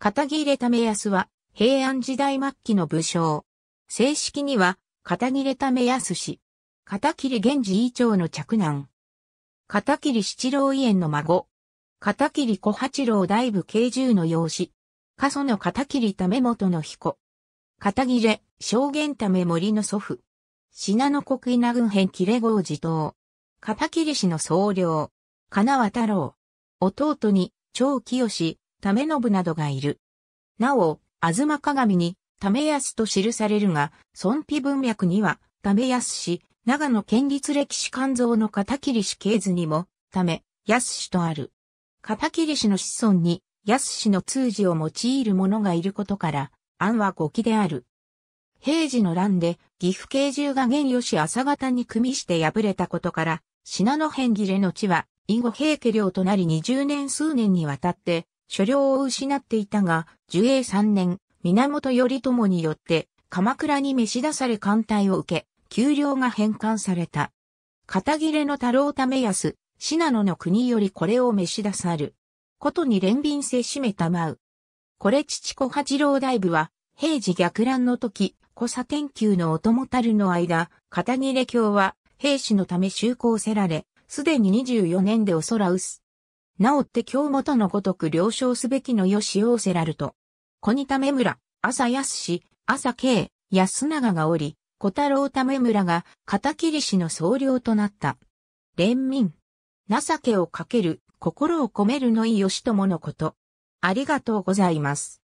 片切為康は平安時代末期の武将。正式には片切為康氏。片切源氏委長の嫡男。片切七郎遺縁の孫。片切小八郎大部慶獣の養子。過疎の片切為元の彦。片切、証言為森の祖父。信濃国稲群編切れ号自頭。片切氏の総領。金和太郎。弟に、長清、為信などがいる。なお、吾妻鏡に、為康と記されるが、尊卑文脈には、為康氏、長野県立歴史肝臓の片桐氏系図にも、為、康氏とある。片桐氏の子孫に、康氏の通字を用いる者がいることから、安は語記である。平時の乱で、岐阜慶中が現吉朝方に組みして敗れたことから、信濃辺切れの地は、以後平家領となり20年数年にわたって、所領を失っていたが、寿永3年、源頼朝によって、鎌倉に召し出され艦隊を受け、給料が返還された。片切れの太郎為康、信濃の国よりこれを召し出さる。ことに連便せしめたまう。これ父小八郎大部は、平時逆乱の時、小佐天球のお供たるの間、片切れ教は、兵士のため就航せられ、すでに24年でおそらうす。なおって京本のごとく了承すべきのよしおせらると。小にため村、朝安氏、朝慶、安永がおり、小太郎ため村が片桐氏の総領となった。連民。情けをかける、心を込めるのいよしとものこと。ありがとうございます。